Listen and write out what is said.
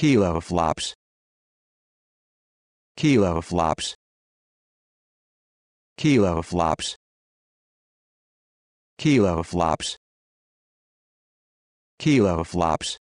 kiloflops kiloflops kiloflops kiloflops kiloflops